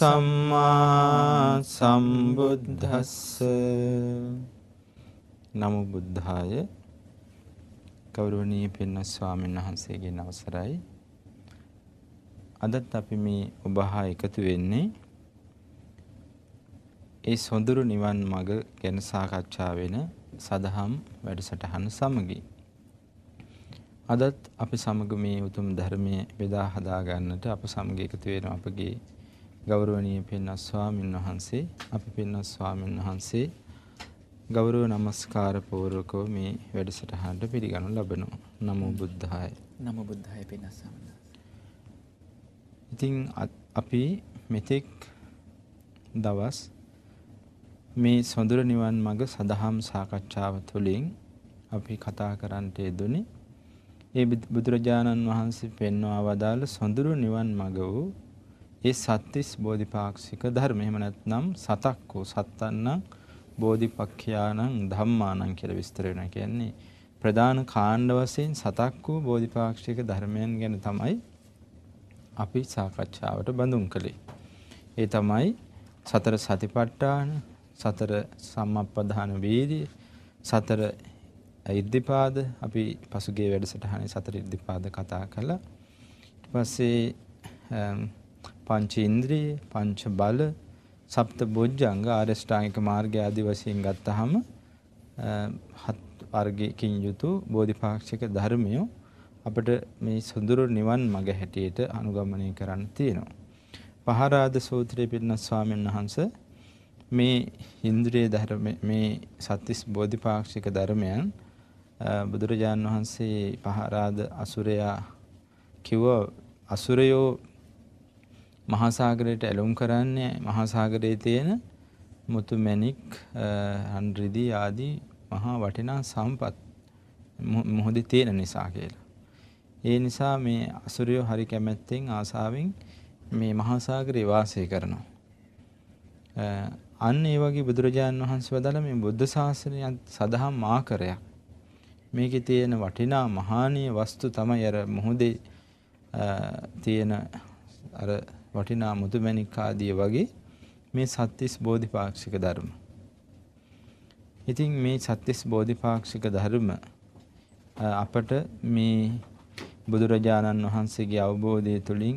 සම්මා සම්බුද්දස්ස නමෝ බුද්ධාය ගෞරවනීය පින්නස් ස්වාමීන් වහන්සේගේ අවසරයි අදත් අපි මේ ඔබ හා එකතු වෙන්නේ ඒ සොඳුරු නිවන් මඟ ගැන සාකච්ඡා වෙන සදහම් වැඩසටහන සමගි අදත් අපි සමග මේ උතුම් ධර්මයේ බෙදා හදා ගන්නට අප සමග එකතු වෙන අපගේ ගෞරවනීය පින්නස් ස්වාමින් වහන්සේ අපි පින්නස් ස්වාමින් වහන්සේ ගෞරව නමස්කාර පූර්වකව මේ වැඩසටහනට පිළිගනු ලබනවා. නමෝ බුද්ධාය. නමෝ බුද්ධාය පින්නස් ස්වාමීන් ඉතින් අපි මෙතෙක් දවස් මේ සොඳුර නිවන් මඟ සදහම් සාකච්ඡාව තුළින් අපි කතා කරන්නට යෙදුනේ ඒ බුදුරජාණන් වහන්සේ පෙන්වා වදාළ සොඳුරු නිවන් මඟ වූ ඒ සත්තිස් බෝධිපාක්ෂික ධර්ම එහෙම නැත්නම් සතක් වූ සත්තන්නම් බෝධිපක්ඛ්‍යානං ධම්මානං කියලා විස්තර වෙනවා කියන්නේ ප්‍රධාන කාණ්ඩ වශයෙන් සතක් වූ බෝධිපාක්ෂික ධර්මයන් ගැන තමයි අපි සාකච්ඡාවට බඳුන් කළේ. ඒ තමයි සතර සතිපට්ඨාන, සතර සම්මප්පදාන වීර්ය, සතර ඉද්ධිපාද අපි පසුගිය වැඩසටහනේ සතර ඉද්ධිපාද කතා කළා. ඊට පස්සේ පංච ඉන්ද්‍රිය, පංච බල, සප්ත බොජ්ජංග, ආරෂ්ඨාංගික මාර්ගය ආදී වශයෙන් ගත්තහම හත් වර්ගයකින් යුතු බෝධිපාක්ෂික ධර්මිය අපිට මේ සොඳුරු නිවන් මඟ හැටියට අනුගමනය කරන්න තියෙනවා. පහරාද සූත්‍රයේ පිළිබඳ ස්වාමීන් වහන්සේ මේ ඉන්ද්‍රිය ධර්ම මේ සත්‍තිස් බෝධිපාක්ෂික ධර්මයන් බුදුරජාණන් වහන්සේ පහරාද අසුරයා කිව්ව අසුරයෝ මහාසාගරයට ඇලුම් කරන්නේ මහාසාගරයේ තියෙන මුතු මැණික් හන්රිදි ආදී මහා වටිනා සම්පත් මොහොතේ තියෙන නිසා කියලා. ඒ නිසා මේ අසුරයෝ හරි කැමැත්තෙන් ආසාවෙන් මේ මහාසාගරේ වාසය කරනවා. අන්න ඒ වගේ බුදුරජාණන් වහන්සේ වදාළ මේ බුද්ධ ශාසනය සඳහා මාකරයක්. මේකේ තියෙන වටිනා මහානීය වස්තු තමයි අර මොහොතේ තියෙන අර වටිනා මුතුමැණික් ආදී වගේ මේ සත්‍තිස් බෝධිපාක්ෂික ධර්ම. ඉතින් මේ සත්‍තිස් බෝධිපාක්ෂික ධර්ම අපට මේ බුදුරජාණන් වහන්සේගේ අවබෝධය තුළින්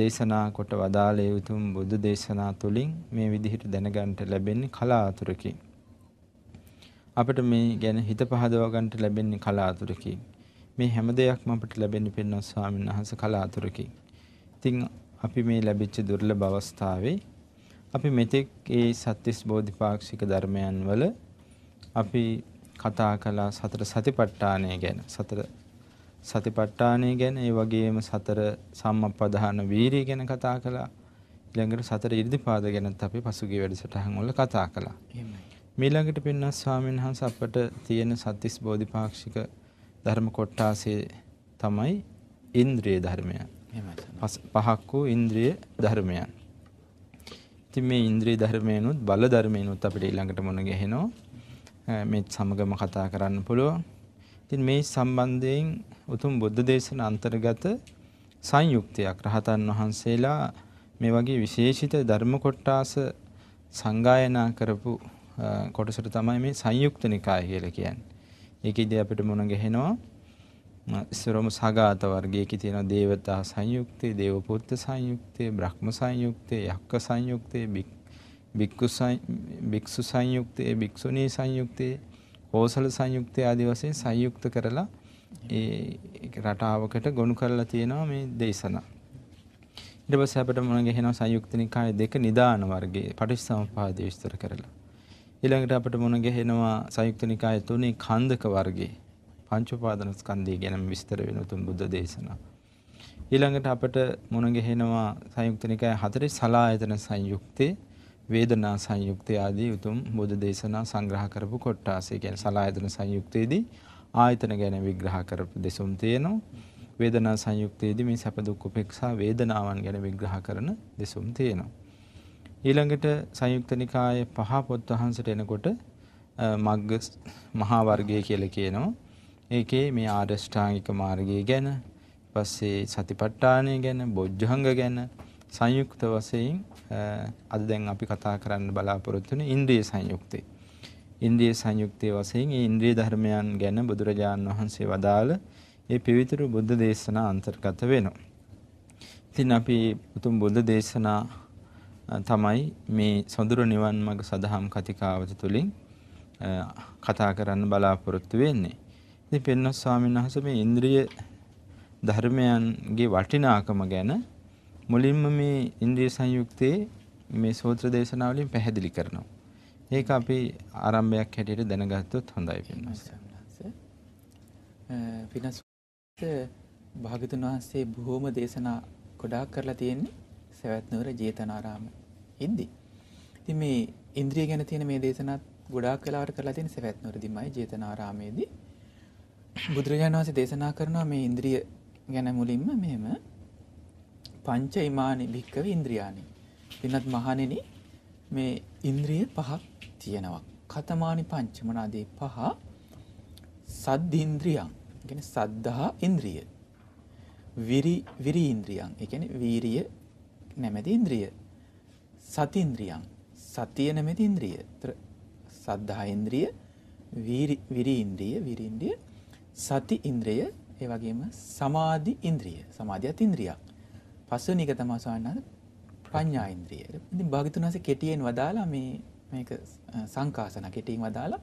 දේශනා කොට වදාළේ උතුම් බුදු දේශනා තුළින් මේ විදිහට දැනගන්නට ලැබෙන්නේ කලාතුරකින්. අපිට මේ ගැන හිත පහදවා ගන්නට ලැබෙන්නේ කලාතුරකින්. මේ හැම දෙයක්ම අපිට ලැබෙන්නේ පින්වත් ස්වාමීන් වහන්සේ කලාතුරකින්. ඉතින් අපි මේ ලැබිච්ච දුර්ලභ අවස්ථාවේ අපි මෙතෙක් ඒ සත්‍තිස් බෝධිපාක්ෂික ධර්මයන් වල අපි කතා කළා සතර සතිපට්ඨානය ගැන සතර සතිපට්ඨානය ගැන ඒ වගේම සතර සම්මප්පදාන වීරිය ගැන කතා කළා ඊළඟට සතර ඉර්ධිපාද ගැනත් අපි පසුගිය වැඩසටහන් වල කතා කළා ඊළඟට පින්නස් ස්වාමීන් වහන්සේ අපට තියෙන සත්‍තිස් බෝධිපාක්ෂික ධර්ම කොටාසේ තමයි ඉන්ද්‍රිය ධර්මයන් පහක් වූ ඉන්ද්‍රිය ධර්මයන්. ඉතින් මේ ඉන්ද්‍රිය ධර්මයනුත් බල ධර්මයනුත් අපිට ඊළඟට මොන ගහනවා. මේ සමගම කතා කරන්න පුළුවන්. ඉතින් මේ සම්බන්ධයෙන් උතුම් බුද්ධ දේශන අන්තර්ගත සංයුක්තයක් රහතන් වහන්සේලා මේ වගේ විශේෂිත ධර්ම කොටාස සංගායනා කරපු කොටසට තමයි මේ සංයුක්ත නිකාය කියලා කියන්නේ. ඒකෙදී අපිට මොන ගහනවා ඉස්සරම සගාත වර්ගයේකි තියෙන දේවතා සංයුක්තේ, දේවපුත්ත සංයුක්තේ, බ්‍රහ්ම සංයුක්තේ, යක්ක සංයුක්තේ, භික්ෂු සංයුක්තේ, භික්ෂුණී සංයුක්තේ, කෝසල සංයුක්තේ ආදී වශයෙන් සංයුක්ත කරලා ඒ රටාවකට ගොනු කරලා තියෙනවා මේ දේශනා. ඊට පස්සේ අපිට මොන ගහනවා සංයුක්ත නිකාය දෙක නිදාන වර්ගයේ පටිච්චසමුප්පාදය විස්තර කරලා. ඊළඟට අපිට මොන ගහනවා සංයුක්ත නිකාය තුනේ කන්දක වර්ගයේ පංචුපාදනස්කන්දී ගැනම විස්තර වෙන උතුම් බුද්ධ දේශනා. ඊළඟට අපට මුණගැහෙනවා සංයුක්තනිකය හතරේ සලායතන සංයුක්තේ වේදනා සංයුක්තය ආදී උතුම් බුද්ධ දේශනා සංග්‍රහ කරපු කොට්ටාසය කියන්නේ සලායතන සංයුක්තයේදී ආයතන ගැන විග්‍රහ කරපු දෙසුම් තියෙනවා. වේදනා සංයුක්තයේදී මේ සැප දුක් උපේක්ෂා වේදනාවන් ගැන විග්‍රහ කරන දෙසුම් තියෙනවා. ඊළඟට සංයුක්ත නිකායේ පහ පොත් වහන්සේට එනකොට මග්ග මහා වර්ගය කියලා කියනවා. ඒකේ මේ ආරෂ්ඨාංගික මාර්ගය ගැන පස්සේ සතිපට්ඨානය ගැන බොජ්ජංග ගැන සංයුක්ත වශයෙන් අද දැන් අපි කතා කරන්න බලාපොරොත්තු වෙන ඉන්ද්‍රිය සංයුක්තේ. ඉන්ද්‍රිය සංයුක්තේ වශයෙන් මේ ඉන්ද්‍රිය ධර්මයන් ගැන බුදුරජාණන් වහන්සේ වදාළ ඒ පිවිතුරු බුද්ධ දේශනා අන්තර්ගත වෙනවා. ඉතින් අපි උතුම් බුද්ධ දේශනා තමයි මේ සොඳුරු නිවන් මඟ සදහම් කතිකාවත තුලින් කතා කරන්න බලාපොරොත්තු වෙන්නේ. ඉතින් පෙන්වත් ස්වාමීන් වහන්සේ මේ ඉන්ද්‍රිය ධර්මයන්ගේ වටිනාකම ගැන මුලින්ම මේ ඉන්ද්‍රිය සංයුක්තයේ මේ සූත්‍ර දේශනාවලින් පැහැදිලි කරනවා. ඒක අපි ආරම්භයක් හැටියට දැනගත්තොත් හොඳයි පෙන්වත් ස්වාමීන් භාගතුන් වහන්සේ බොහෝම දේශනා ගොඩාක් කරලා තියෙන්නේ සවැත් නුවර ජේතනාරාම ඉද්දි. ඉතින් මේ ඉන්ද්‍රිය ගැන තියෙන මේ දේශනාත් ගොඩාක් වෙලාවට කරලා තියෙන සවැත් නුවරදීමයි ජේතනාරාමේදී බුදුරජාණන් වහන්සේ දේශනා කරනවා මේ ඉන්ද්‍රිය ගැන මුලින්ම මෙහෙම පංච ඉමානි භික්කව ඉන්ද්‍රියානි. පින්නත් මහණෙනි මේ ඉන්ද්‍රිය පහක් තියෙනවා. කතමානි පංච මොනවාදී පහ? සද්ද ඉන්ද්‍රියං. කියන්නේ සද්ධා ඉන්ද්‍රිය. විරි විරි ඉන්ද්‍රියං. ඒ කියන්නේ වීරිය නැමැති ඉන්ද්‍රිය. සති ඉන්ද්‍රියං. සතිය නැමැති ඉන්ද්‍රිය. සද්ධා ඉන්ද්‍රිය, විරි ඉන්ද්‍රිය, විරි ඉන්ද්‍රිය සති ඉන්ද්‍රිය ඒ වගේම සමාධි ඉන්ද්‍රිය සමාධියත් ඉන්ද්‍රියක් පස්වෙනි එක තමයි සවන්නාද ප්‍රඥා ඉන්ද්‍රිය ඉතින් භාග්‍යතුන් වහන්සේ කෙටියෙන් වදාලා මේ මේක සංකාසන කෙටියෙන් වදාලා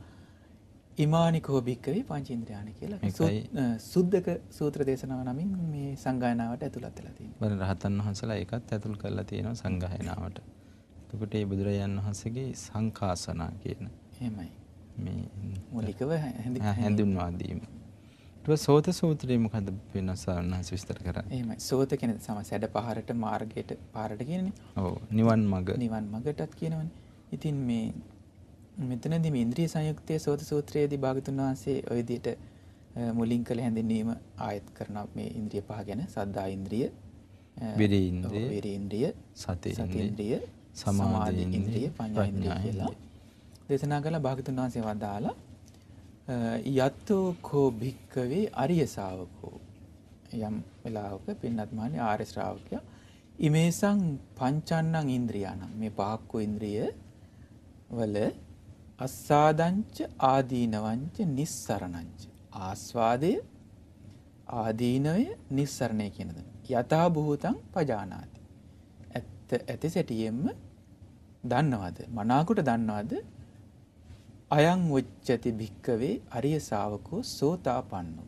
ඉමානිකෝ භික්කවේ පංචේන්ද්‍රයාන කියලා සුද්දක සූත්‍ර දේශනාව නමින් මේ සංගායනාවට ඇතුළත් වෙලා තියෙනවා බර රහතන් වහන්සේලා ඒකත් ඇතුල් කරලා තියෙනවා සංගායනාවට එතකොට මේ බුදුරජාන් වහන්සේගේ සංකාසන කියන එහෙමයි මේ මූලිකව හැඳින්වා දීම සෝත සූත්‍රයේ මොකද වෙනස් සාරණහස විස්තර කරන්නේ? එහෙමයි. සෝත කියන සම සැඩ පහරට මාර්ගයට පාරට කියන්නේ. ඔව්. නිවන් මඟ. නිවන් මඟටත් කියනවනේ. ඉතින් මේ මෙතනදී මේ ඉන්ද්‍රිය සංයුක්තයේ සෝත සූත්‍රයේදී භාගතුන් වහන්සේ ওই විදිහට මුලින් කළ හැඳින්වීම ආයත් කරන මේ ඉන්ද්‍රිය පහ ගැන සද්දා ඉන්ද්‍රිය, විරි ඉන්ද්‍රිය, විරි ඉන්ද්‍රිය, සති ඉන්ද්‍රිය, සමාධි ඉන්ද්‍රිය, පඤ්ඤා ඉන්ද්‍රිය කියලා දේශනා කළ භාගතුන් වහන්සේ වදාලා යත්තු කෝ භික්කවේ අරිය ශාවකෝ යම් වෙලාවක පින්නත්මානි ආර්ය ශ්‍රාවකයා ඉමේසං පංචන්නං ඉන්ද්‍රියානම් මේ පහක්කු ඉන්ද්‍රිය වල අස්සාදංච ආදීනවංච නිස්සරණංච ආස්වාදය ආදීනවය නිස්සරණය කියනද යථා භූතං පජානාති ඇත්ත ඇති සැටියෙන්ම දන්නවද මනාකුට දන්නවද අයං උච්චති භික්කවේ අරිය ශාවකෝ සෝතාපන්නෝ.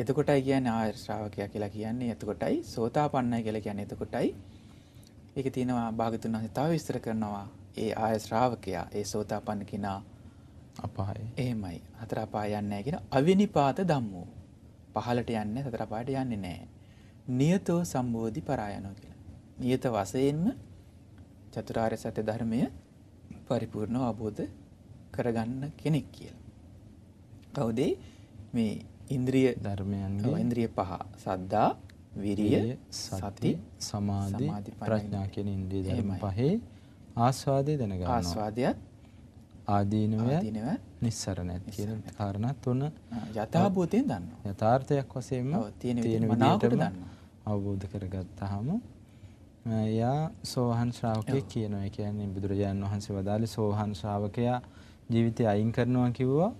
එතකොටයි කියන්නේ ආර්ය ශ්‍රාවකයා කියලා කියන්නේ එතකොටයි සෝතාපන්නයි කියලා කියන්නේ එතකොටයි ඒක තියෙනවා භාගතුන් වහන්සේ තව විස්තර කරනවා ඒ ආර්ය ශ්‍රාවකයා ඒ සෝතාපන්න කෙනා අපාය. එහෙමයි. හතර අපාය යන්නේ නැහැ කියන අවිනිපාත ධම්මෝ. පහලට යන්නේ හතර අපායට යන්නේ නැහැ. නියතෝ සම්බෝධි පරායනෝ කියලා. නියත වශයෙන්ම චතුරාර්ය සත්‍ය ධර්මය පරිපූර්ණව අවබෝධ කරගන්න කෙනෙක් කියලා. කවුදේ මේ ඉන්ද්‍රිය ධර්මයන් ඉන්ද්‍රිය පහ සද්දා විරිය සති සමාධි ප්‍රඥා කියන ඉන්ද්‍රිය ධර්ම පහේ ආස්වාදය දැනගන්නවා. ආස්වාදයත් ආදීනවය නිස්සරණයත් කියන කාරණා තුන යථාභූතයෙන් දන්නවා. යථාර්ථයක් වශයෙන්ම තියෙන විදිහටම අවබෝධ කරගත්තාම යා සෝහන් ශ්‍රාවකය කියනවා කියන්නේ බුදුරජාණන් වහන්සේ වදාළේ සෝහන් ශ්‍රාවකයා ජීවිතය අයින් කරනවා කිව්වා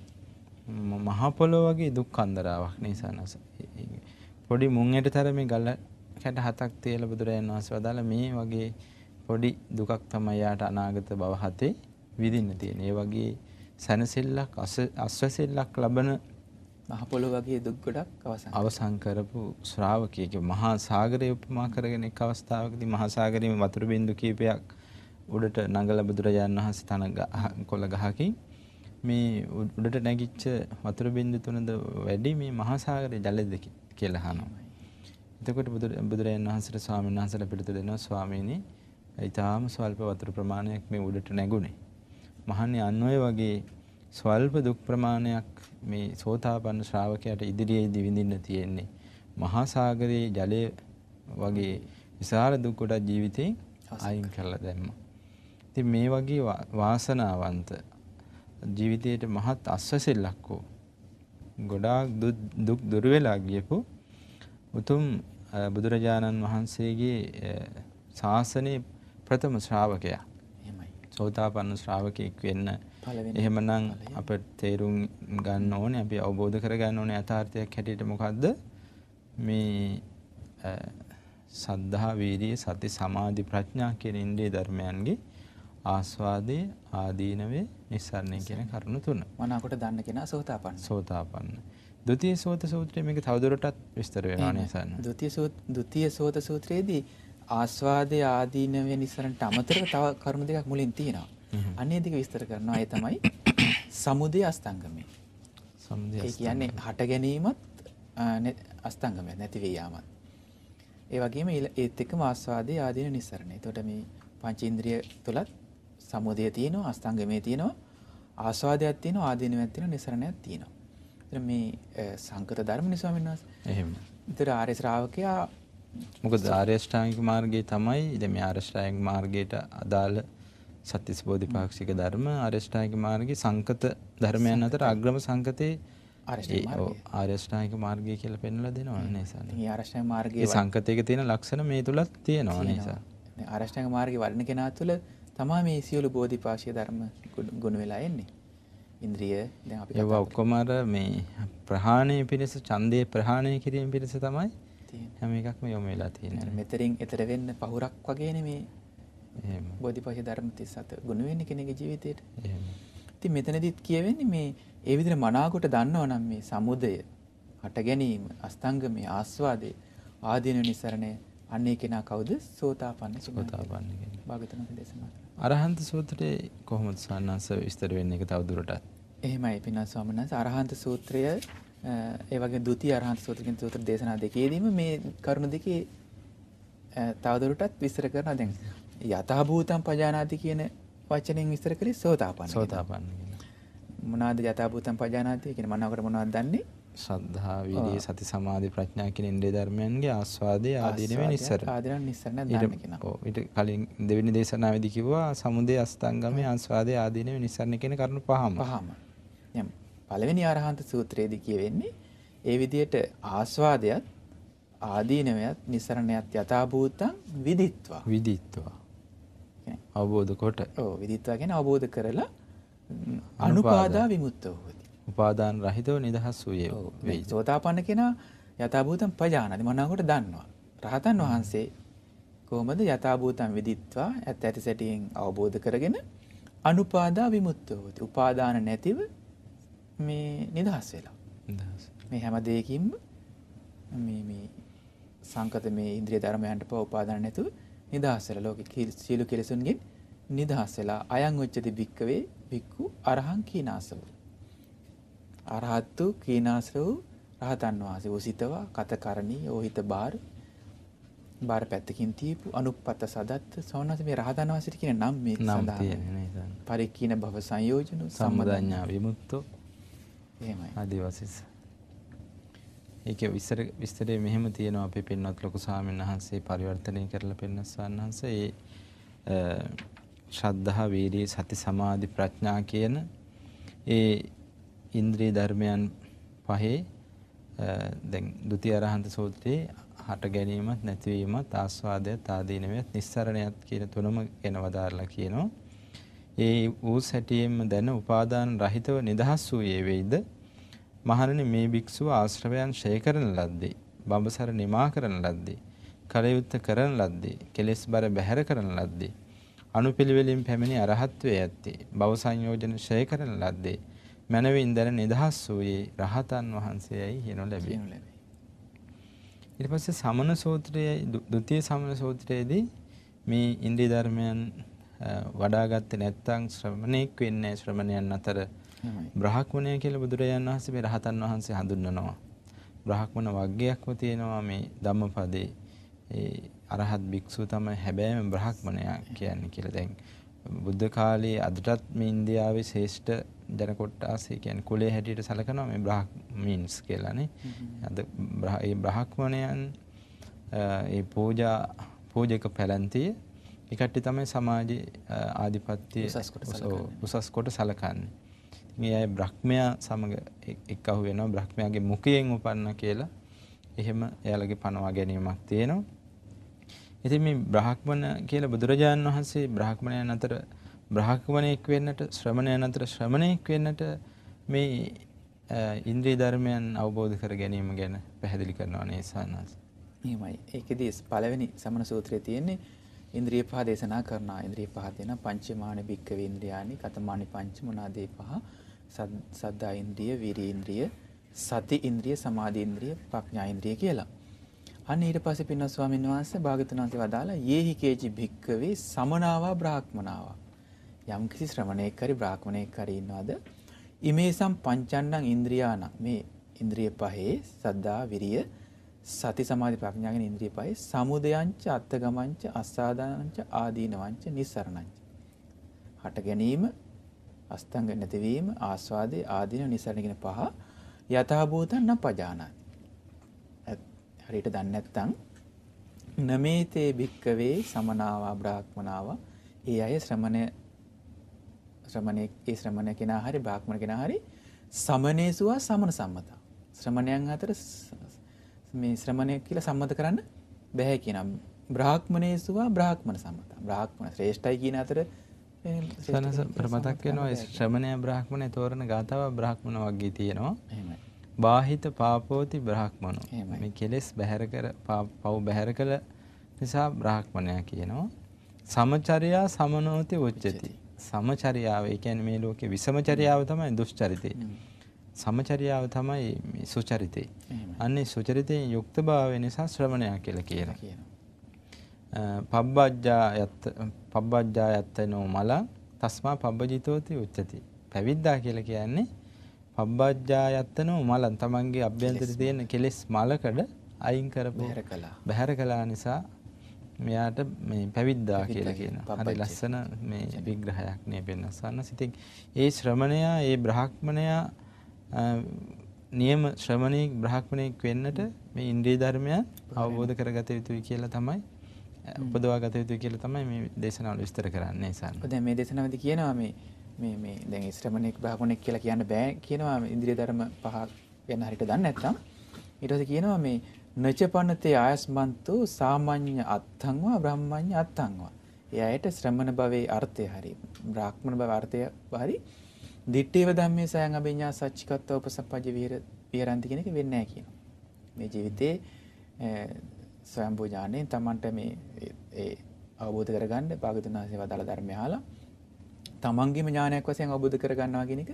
මහ පොළොව වගේ දුක් කන්දරාවක් නිසානස. පොඩි මුං ඇටතර මේ ගල කැට හතක් තියලා බුදුරජාණන් වහන්සේ වදාළ මේ වගේ පොඩි දුකක් තමයි යාට අනාගත භව හතේ විඳින්න තියෙන්නේ. ඒ වගේ සැනසෙල්ලක් අස්වැසෙල්ලක් ලබන මහපොළො වගේ දුක්ගොඩක් අවසන් අවසන් කරපු ශ්‍රාවකයක මහා සාගරය උපමා කරගෙන එක් අවස්ථාවකදී මහා සාගරයේ වතුර බින්දු කීපයක් උඩට නඟල බුදුරජාන් වහන්සේ තන කොළ ගහකින් මේ උඩට නැගිච්ච වතුර බින්දු තුනද වැඩි මේ මහා සාගරයේ ජලයද කියලා අහනවා. එතකොට බුදුරජාන් වහන්සේට ස්වාමීන් වහන්සේලා පිළිතුර දෙනවා ස්වාමීනි ඊටාම ස්වල්ප වතුර ප්‍රමාණයක් මේ උඩට නැගුණේ. මහන්නේ අන්වය වගේ ස්වල්ප දුක් ප්‍රමාණයක් මේ සෝතාපන්න ශ්‍රාවකයාට ඉදිරියේදී විඳින්න තියෙන්නේ. මහා සාගරයේ ජලය වගේ විශාල දුක් කොට ජීවිතේ අයින් කරලා දැම්මා. ඉතින් මේ වගේ වාසනාවන්ත ජීවිතයට මහත් අස්වැසෙල්ලක් වූ ගොඩාක් දුක් දුර වෙලා ගියපු උතුම් බුදුරජාණන් වහන්සේගේ ශාසනයේ ප්‍රථම ශ්‍රාවකයා. එහෙමයි. සෝතාපන්න ශ්‍රාවකෙක් වෙන්න එහෙමනම් අප තේරුම් ගන්න ඕනේ අපි අවබෝධ කරගන්න ඕනේ යථාර්ථයක් හැටියට මොකද්ද මේ සද්ධා වීර්ය සති සමාධි ප්‍රඥා කියන ඉන්ද්‍රිය ධර්මයන්ගේ ආස්වාදයේ ආදීනවේ නිස්සරණය කියන කරුණු තුන. මනාකොට දන්න කෙනා සෝතාපන්න. සෝතාපන්න. ဒုတိ ය සෝත සූත්‍රයේ මේක තවදුරටත් විස්තර වෙනවා නේ සන්න. ဒုတိ ය සෝත ဒုတိ ය සෝත සූත්‍රයේදී ආස්වාදයේ ආදීනවේ නිස්සරණට අමතරව තව කරුණු දෙකක් මුලින් තියෙනවා. Mm-hmm. අනේ දෙක විස්තර කරනවා ඒ තමයි සමුදය අස්තංගමය. සමුදය ඒ කියන්නේ හට ගැනීමත් අස්තංගමය නැති වී යාමත්. ඒ වගේම ඒත් එක්කම ආස්වාදයේ ආදීන නිස්සරණ. එතකොට මේ පංචේන්ද්‍රිය තුලත් සමුදය තියෙනවා අස්තංගමය තියෙනවා ආස්වාදයක් තියෙනවා ආදීනයක් තියෙනවා නිස්සරණයක් තියෙනවා. එතන මේ සංකත ධර්මනේ ස්වාමීන් වහන්සේ. එහෙම. ඒතර ආර්ය ශ්‍රාවකයා මොකද ආර්ය ශ්‍රාවික මාර්ගයේ තමයි දැන් මේ ආර්ය ශ්‍රාවික මාර්ගයට අදාළ සත්‍තිස් බෝධිපාක්ෂික ධර්ම අරිෂ්ඨායික මාර්ගයේ සංකත ධර්මයන් අතර අග්‍රම සංකතේ ආර්යෂ්ඨායික මාර්ගය කියලා පෙන්වලා දෙනවා නේසා. මේ ආර්යෂ්ඨායික මාර්ගයේ සංකතයක තියෙන ලක්ෂණ මේ තුලත් තියෙනවා නේසා. ආර්යෂ්ඨායික මාර්ගයේ වඩන කෙනා තුළ තමයි මේ සියලු බෝධිපාක්ෂික ධර්ම ගුණ වෙලා එන්නේ. ඉන්ද්‍රිය දැන් අපි ඒවා ඔක්කොම අර මේ ප්‍රහාණය පිණිස ඡන්දේ ප්‍රහාණය කිරීම පිණිස තමයි හැම එකක්ම යොමු වෙලා තියෙන්නේ. මෙතරින් ඈතර වෙන්න පහුරක් වගේනේ මේ බෝධිපශ ධර්ම 37 ගුණ වෙන්නේ කෙනෙකුගේ ජීවිතේට. ඉතින් මෙතනදිත් කියවෙන්නේ මේ ඒ විදිහට මනාකොට දන්නවනම් මේ සමුදය හට ගැනීම අස්තංගමේ ආස්වාදේ ආදීන නිසරණය අන්නේ කෙනා කවුද සෝතාපන්න සෝතාපන්න කියන්නේ භාගතුන් දේශනා කරා අරහන්ත සූත්‍රයේ කොහොමද සාන්නස විස්තර වෙන්නේ ඒක තවදුරටත් එහෙමයි පිනා ස්වාමීන් වහන්සේ අරහන්ත සූත්‍රය ඒ වගේ ဒုတိ ය අරහන්ත සූත්‍ර කියන සූත්‍ර දේශනා දෙකේදීම මේ කරුණ දෙකේ තවදුරටත් විස්තර කරනවා දැන් යථභූතම් පජානාති කියන වචනයෙන් විස්තර කළේ සෝතාපන්න. සෝතාපන්න මොනවාද යථාභූතම් පජානාති කියන්නේ මනකට මොනවද දන්නේ? ශ්‍රද්ධා, විරිය, සති, සමාධි, ප්‍රඥා කියන ඉන්ද්‍රිය ධර්මයන්ගේ ආස්වාදයේ ආදීනවේ නිස්සර. ආදීනව නිස්සරණ දන්න කෙනා. ඔව්. ඊට කලින් දෙවෙනි දේශනාවේදී කිව්වා සමුදේ අස්තංගමේ ආස්වාදයේ ආදීනවේ නිස්සරණ කියන කරුණු පහම. පහම. යම් පළවෙනි අරහන්ත සූත්‍රයේදී කියවෙන්නේ ඒ විදිහට ආස්වාදයක් ආදීනවයත් නිසරණයත් යථාභූතං විදිත්වා. විදිත්වා. අවබෝධ කොට විදිත්වා ගැන අවබෝධ කරලා අනුපාදා විමුත්තව හෝති. උපාදාන රහිතව නිදහස් වූයේ වෙයි. සෝතාපන්න කෙනා යථාභූතම් පජානති මනාවට දන්නවා. රහතන් වහන්සේ කොහොමද යථාභූතම් විදිත්වා ඇත්ත ඇති සැටියෙන් අවබෝධ කරගෙන අනුපාදා විමුත්තව හෝති. උපාදාන නැතිව මේ නිදහස් වෙලා. මේ හැම දෙයකින්ම මේ මේ සංකත මේ ඉන්ද්‍රිය ධර්මයන්ට පව උපාදාන නැතුව නිදහස් වෙලා ලෝකේ සියලු කෙලෙසුන්ගෙන් නිදහස් වෙලා අයං උච්චති භික්කවේ භික්ඛු අරහං කීනාසව අරහත්තු කීනාසව රහතන් වහන්සේ වසිතවා කතකරණී ඕහිත බාර බාර පැත්තකින් තියපු අනුපත සදත් සෝනස මේ රහතන් වහන්සේට කියන නම් මේ සඳහන් පරික්කින භව සංයෝජන සම්මදඤ්ඤා විමුක්තෝ එහෙමයි ආදිවාසීස ඒක විස්තර විස්තරේ මෙහෙම තියෙනවා අපේ පින්වත් ලොකු ස්වාමීන් වහන්සේ පරිවර්තනය කරලා පෙන්න ස්වාමීන් වහන්සේ ඒ ශ්‍රද්ධා වීර්ය සති සමාධි ප්‍රඥා කියන ඒ ඉන්ද්‍රිය ධර්මයන් පහේ දැන් ဒ ුති අරහන්ත සූත්‍රයේ හට ගැනීමත් නැතිවීමත් ආස්වාදයට ආදීනවයත් නිස්සරණයත් කියන තුනම ගැන වදාරලා කියනවා. ඒ ඌ සැටියෙම දැන උපාදාන රහිතව නිදහස් වූයේ වෙයිද? මහණනි මේ භික්ෂුව ආශ්‍රවයන් ෂය කරන ලද්දේ, බඹසර නිමා කරන ලද්දේ, කලයුත්ත කරන ලද්දේ, කෙලෙස් බර බැහැර කරන ලද්දේ, අනුපිළිවෙලින් පැමිණි අරහත්වේ ඇත්තේ, භව සංයෝජන ෂය කරන ලද්දේ, මනවින් දැන නිදහස් වූයේ රහතන් වහන්සේයි කියනු ලැබේ. ඊට පස්සේ සමන සූත්‍රයේ ဒုတိ ය සමන සූත්‍රයේදී මේ ඉන්ද්‍රිය ධර්මයන් වඩාගත්තේ නැත්නම් ශ්‍රමණෙක් වෙන්නේ ශ්‍රමණයන් අතර බ්‍රහ්මණය කියලා බුදුරජාන් වහන්සේ මේ රහතන් වහන්සේ හඳුන්වනවා. බ්‍රහ්මණ වර්ගයක්ම තියෙනවා මේ ධම්මපදේ. ඒ අරහත් භික්ෂුව තමයි හැබැයිම බ්‍රහ්මණයා කියන්නේ කියලා. දැන් බුද්ධ කාලයේ අදටත් මේ ඉන්දියාවේ ශ්‍රේෂ්ඨ ජන කොටාසය කියන්නේ කුලයේ හැටියට සැලකනවා මේ බ්‍රහ්මින්ස් කියලානේ. අද ඒ බ්‍රහ්මණයන් ඒ පූජා පූජක පැලැන්තිය එකට්ටි තමයි සමාජයේ ආධිපත්‍ය උසස් කොට සලකන්නේ. මේ අය බ්‍රහ්මයා සමග එක් අහු වෙනවා බ්‍රහ්මයාගේ මුඛයෙන් උපන්න කියලා එහෙම එයාලගේ පනවා ගැනීමක් තියෙනවා. ඉතින් මේ බ්‍රහ්මණ කියලා බුදුරජාණන් වහන්සේ බ්‍රහ්මණයන් අතර බ්‍රහ්මණයෙක් වෙන්නට ශ්‍රමණයන් අතර ශ්‍රමණයෙක් වෙන්නට මේ ඉන්ද්‍රිය ධර්මයන් අවබෝධ කර ගැනීම ගැන පැහැදිලි කරනවා නේ සානස්. එහෙමයි. ඒකෙදී පළවෙනි සමන සූත්‍රයේ තියෙන්නේ ඉන්ද්‍රිය පහ දේශනා කරනවා. ඉන්ද්‍රිය පහ දෙන පංචමාන භික්කවේ ඉන්ද්‍රියානි කතමානි පංච මොනාදී පහ සද්දා ඉන්ද්‍රිය, විරි ඉන්ද්‍රිය, සති ඉන්ද්‍රිය, සමාධි ඉන්ද්‍රිය, ප්‍රඥා ඉන්ද්‍රිය කියලා. අන්න ඊට පස්සේ පින්වත් ස්වාමීන් වහන්සේ භාගතුන් වහන්සේ වදාලා යේහි කේචි භික්කවේ සමනාවා බ්‍රාහ්මනාවා. යම්කිසි ශ්‍රමණයෙක් හරි බ්‍රාහ්මණයෙක් හරි ඉන්නවද? ඉමේසම් පංචන්නං ඉන්ද්‍රියාන මේ ඉන්ද්‍රිය පහේ සද්දා විරිය සති සමාධි ප්‍රඥා කියන ඉන්ද්‍රිය පහේ සමුදයංච අත්ථගමංච අස්සාදානංච ආදීනවංච නිස්සරණංච හට ගැනීම අස්තංග නැතිවීම ආස්වාදය ආදීන නිසරගෙන පහ යථභූතන්න පජානන් හරියට දන්නැත්තං නමේතේ භික්කවේ සමනාවා බ්‍රාහ්මනාව ඒ අය ශ්‍රමණය ශ්‍රමණය ඒ ශ්‍රමණය කෙනා හරි බ්‍රාහ්මණ කෙනා හරි සමනේසුවා සමන සම්මතා ශ්‍රමණයන් අතර මේ ශ්‍රමණය කියලා සම්මත කරන්න බැහැ කියනම් බ්‍රාහ්මණේසුවා බ්‍රාහ්මණ සම්මතා බ්‍රාහ්මණ ශ්‍රේෂ්ඨයි කියන අතර සනස ප්‍රමතක් වෙනවා ශ්‍රමණය බ්‍රහ්මණය තෝරන ගාතාව බ්‍රහ්මණ වගේ තියෙනවා. බාහිත පාපෝති බ්‍රහ්මණෝ. මේ කෙලෙස් බැහැර කර පව් බැහැර කළ නිසා බ්‍රහ්මණයා කියනවා. සමචර්යා සමනෝති උච්චති. සමචරියාව ඒ කියන්නේ මේ ලෝකේ විසමචරියාව තමයි දුෂ්චරිතේ. සමචරියාව තමයි මේ සුචරිතේ. අන්නේ සුචරිතයෙන් යුක්ත භාවය නිසා ශ්‍රමණයා කියලා කියනවා. පබ්බජ්ජා යත් පබ්බජ්ජායත්තනෝ මලං තස්මා පබ්බජිතෝති උච්චති. පැවිද්දා කියලා කියන්නේ පබ්බජ්ජායත්තනෝ මලං තමන්ගේ අභ්‍යන්තරේ තියෙන කෙලෙස් මලකඩ අයින් කරපු බහැර කළා. බහැර කළා නිසා මෙයාට මේ පැවිද්දා කියලා කියනවා. හරි ලස්සන මේ විග්‍රහයක් නේ පෙන්වසන්න. ඉතින් ඒ ශ්‍රමණයා ඒ බ්‍රහ්මණයා නියම ශ්‍රමණෙක් බ්‍රහ්මණෙක් වෙන්නට මේ ඉන්ද්‍රිය ධර්මයන් අවබෝධ කරගත යුතුයි කියලා තමයි උපදවා ගත යුතු කියල තමයි මේ දේශනාවල විස්තර කරන්න සන්න දැ මේ දේශනාවද කියනවා මේ මේ මේ දැන් ස්ත්‍රමණෙක් භාගුණෙක් කියලා කියන්න බෑ කියනවා ඉදිරි ධර්ම පහ ගැන හරිට දන්න ඇත්තම් ඉටස කියනවා මේ නචපනතේ ආයස්මන්තු සාමාන්‍ය අත්හංවා බ්‍රහ්මණ්‍ය අත්හංවා එයට ශ්‍රමණ භවේ අර්ථය හරි බ්‍රාහ්මණ භව අර්ථය හරි දිට්ටේව ධම්මේ සයන් අභිඥා සච්චිකත්ව උපසප්පජ විහර විහරන්ති කෙනෙක් වෙන්නේ නැහැ කියනවා මේ ජීවිතේ ස්වයම්පූජානයෙන් තමන්ට මේ අවබෝධ කරගන්න භාගතුන් වහන්සේ වදාළ ධර්මය අහලා තමන්ගේම ඥානයක් වශයෙන් අවබෝධ කරගන්නවා කියන එක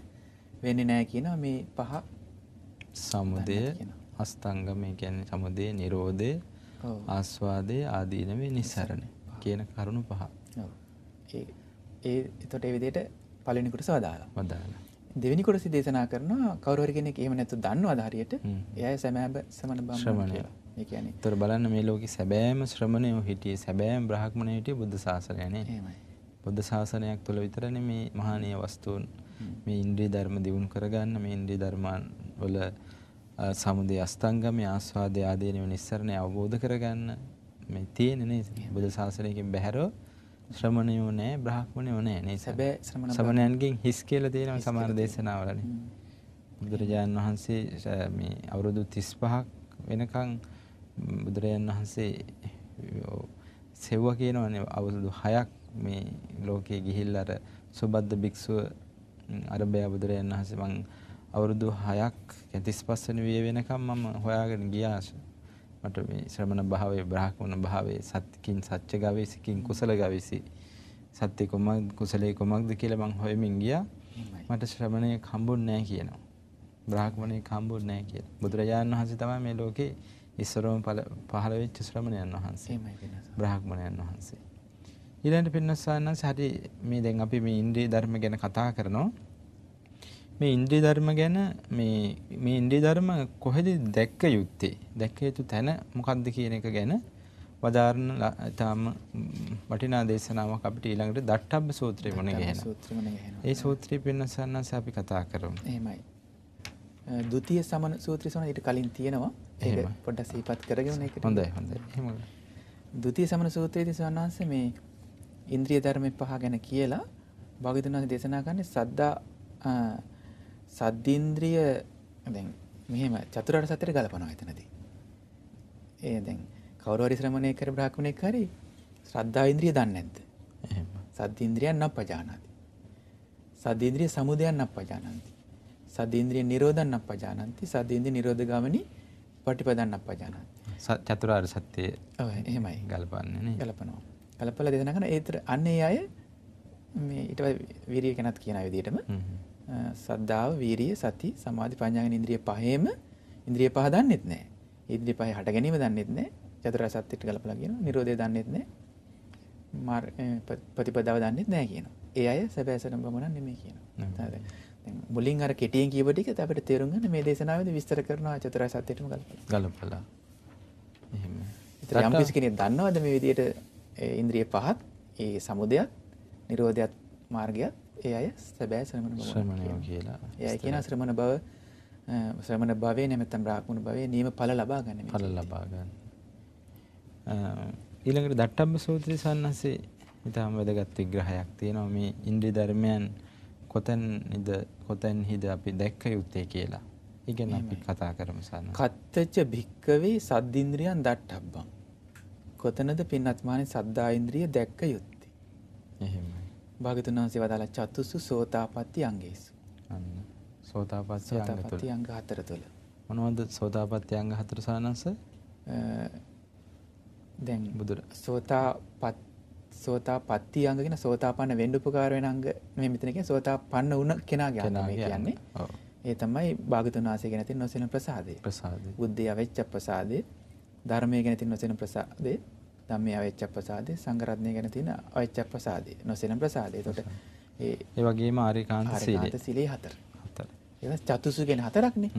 වෙන්නේ නැහැ කියන මේ පහ සමුදය අස්තංගම කියන්නේ සමුදය නිරෝධය ආස්වාදය ආදීනවේ නිසරණ කියන කරුණු පහ. ඒ එතකොට ඒ විදිහට පළවෙනි කොටස වදාලා. වදාලා. දෙවෙනි කොටස දේශනා කරනවා කවුරු හරි කෙනෙක් එහෙම නැත්නම් දන්නවද හරියට? එයා සමහර සමන බම්ම ඒ කියන්නේ. ඒතර බලන්න මේ ලෝකේ සැබෑම ශ්‍රමණයෝ හිටියේ සැබෑම බ්‍රාහ්මණයෝ හිටියේ බුද්ධ ශාසනයනේ. එහෙමයි. බුද්ධ ශාසනයක් තුළ විතරනේ මේ මහානීය වස්තුන් මේ ඉන්ද්‍රිය ධර්ම දියුණු කරගන්න මේ ඉන්ද්‍රිය ධර්මයන් වල සමුදය අස්තංගමේ ආස්වාදය ආදීනව නිස්සරණය අවබෝධ කරගන්න මේ තියෙන නේද? බුද්ධ ශාසනයකින් බැහැරෝ ශ්‍රමණයෝ නෑ බ්‍රාහ්මණයෝ නෑ නේ සැබෑ ශ්‍රමණයන්ගෙන් හිස් කියලා තියෙනවා සමහර දේශනාවලනේ බුදුරජාන් වහන්සේ මේ අවුරුදු 35ක් වෙනකන් බුදුරජාන් වහන්සේ සෙව්ව කියනවනේ අවුරුදු 6ක් මේ ලෝකේ ගිහිල්ලා අර සුබද්ද භික්ෂුව අරබයා බුදුරජාන් වහන්සේ මං අවුරුදු 6ක් 35 වෙනි විය වෙනකම් මම හොයාගෙන ගියා මට මේ ශ්‍රමණ භාවයේ බ්‍රාහ්මණ භාවයේ සත්කින් සත්‍ය ගවේසිකින් කුසල ගවේසි සත්‍ය කොමක් කුසලයේ කොමක්ද කියලා මං හොයමින් ගියා මට ශ්‍රමණයෙක් හම්බුන්නේ නැහැ කියනවා බ්‍රාහ්මණයෙක් හම්බුන්නේ නැහැ කියලා බුදුරජාණන් වහන්සේ තමයි මේ ලෝකේ ඉස්සරවම පහළ වෙච්ච ශ්‍රමණයන් වහන්සේ. බ්‍රහ්මණයන් වහන්සේ. ඊළඟට පින්නස්සානන්ස හරි මේ දැන් අපි මේ ඉන්ද්‍රිය ධර්ම ගැන කතා කරනවා. මේ ඉන්ද්‍රිය ධර්ම ගැන මේ මේ ඉන්ද්‍රිය ධර්ම කොහෙද දැක්ක යුත්තේ? දැක්ක යුතු තැන මොකක්ද කියන එක ගැන වදාරන තාම වටිනා දේශනාවක් අපිට ඊළඟට දට්ඨබ්බ සූත්‍රය මොන ගැහෙනවා. ඒ සූත්‍රය පින්නස්සන්නස අපි කතා කරමු. එහෙමයි. ဒုတိ ය සමන සූත්‍රය සමන ඊට කලින් තියෙනවා. ඒ පොඩ සීපත් කරගෙන එක හොඳයි හොඳ හම දුතිය සමන සූත්‍රයේති සවන්හන්ස මේ ඉන්ද්‍රිය ධර්මය පහ ගැන කියලා භගතුන්ස දේශනා ගන්න සද්දා සද්ධීන්ද්‍රිය මෙහෙම චතුරට සතර ගලපනවා ඇතනදී. ඒ දැන් කවරවරි ශ්‍රමණය කර බ්‍රාහ්මණය කරි ශ්‍රද්ධා ඉන්ද්‍රිය දන්නේ නැද්ද? එහෙම. සද්දීන්ද්‍රියන් නප්පජානාති. සද්දීන්ද්‍රිය සමුදයන් නප්පජානාති. සද්දීන්ද්‍රිය නිරෝධන් නප්පජානාති. සද්දීන්ද්‍රිය නිරෝධ ගාමිනී පටිපදන්න අපජාන චතුරාර් සත්‍යය එහෙමයි ගලපන්න ගලපනවා ගලපල දෙදනකන ඒතර අන්නේ අය මේ ඉට විරිය කැනත් කියන විදිටම සද්ධාව වීරිය සති සමාධි පඥාගෙන ඉන්ද්‍රිය පහේම ඉන්ද්‍රිය පහ දන්නෙත් නෑ ඉදිරි පහ හට ගැනීම දන්නෙත් නෑ චතුරාර් සත්‍යයට ගලපලා කියන නිරෝධය දන්නෙත් නෑ මාර් ප්‍රතිපදාව දන්නෙත් නෑ කියන ඒ අය සැබෑසටම ගමනන් නෙමේ කියන මුලින් අර කෙටියෙන් කියව ටික අපිට තේරුම් ගන්න මේ දේශනාවේදී විස්තර කරනවා චතුරාර්ය සත්‍යයටම ගලපලා. ගලපලා. එහෙම. ඒතර යම් කිසි කෙනෙක් දන්නවද මේ විදිහට ඉන්ද්‍රිය පහත්, ඒ සමුදයත්, නිරෝධයත්, මාර්ගයත් ඒ අය සැබෑ ශ්‍රමණ බව ශ්‍රමණයෝ කියලා. ඒ අය කියන ශ්‍රමණ බව ශ්‍රමණ භවයේ නැත්නම් බ්‍රාහ්මණ භවයේ නියම ඵල ලබා ගන්න. ඵල ලබා ගන්න. ඊළඟට දට්ටම්බ සූත්‍රය සන්නසේ ඉතාම වැදගත් විග්‍රහයක් තියෙනවා මේ ඉන්ද්‍රිය ධර්මයන් කොතැන්ද කොතැන්හිද අපි දැක්ක යුත්තේ කියලා. ඉගෙන අපි කතා කරමු සන්න. කත්තච්ච භික්කවේ සද්දින්ද්‍රියන් දට්ඨබ්බං. කොතනද පින්වත්මානි සද්දා ඉන්ද්‍රිය දැක්ක යුත්තේ. එහෙමයි. භාගතුන් වහන්සේ වදාළ චතුසු සෝතාපට්ටි අංගේසු. අන්න. සෝතාපට්ටි අංග තුල. සෝතාපට්ටි අංග හතර තුල. මොනවද සෝතාපට්ටි අංග හතර සානංශ? දැන් බුදුර සෝතාපට්ටි සෝතා පත්ති අංග කියෙන සෝතාපන්න වෙන්ඩ උපකාර වෙන අංග මේ මෙතනක සෝතා පන්න වුණ කෙනා ගැන කියන්නේ ඒ තමයි භාගතුන් වන්සේ ගැනති නොසෙන ප්‍රසාදය ප්‍රසාද බුද්ධය වෙච්ච ප්‍රසාදය ධර්මය ගැනති නොසෙන ප්‍රසාදය දම්ම අවෙච්ච ප්‍රසාදය සංගරත්නය ගැනතින අච්ච ප්‍රසාදය නොසෙන ප්‍රසාදය තොට ඒ වගේ මාරිකාන්ත සිලේ හතර චතුසු ගෙන හතරක්නේ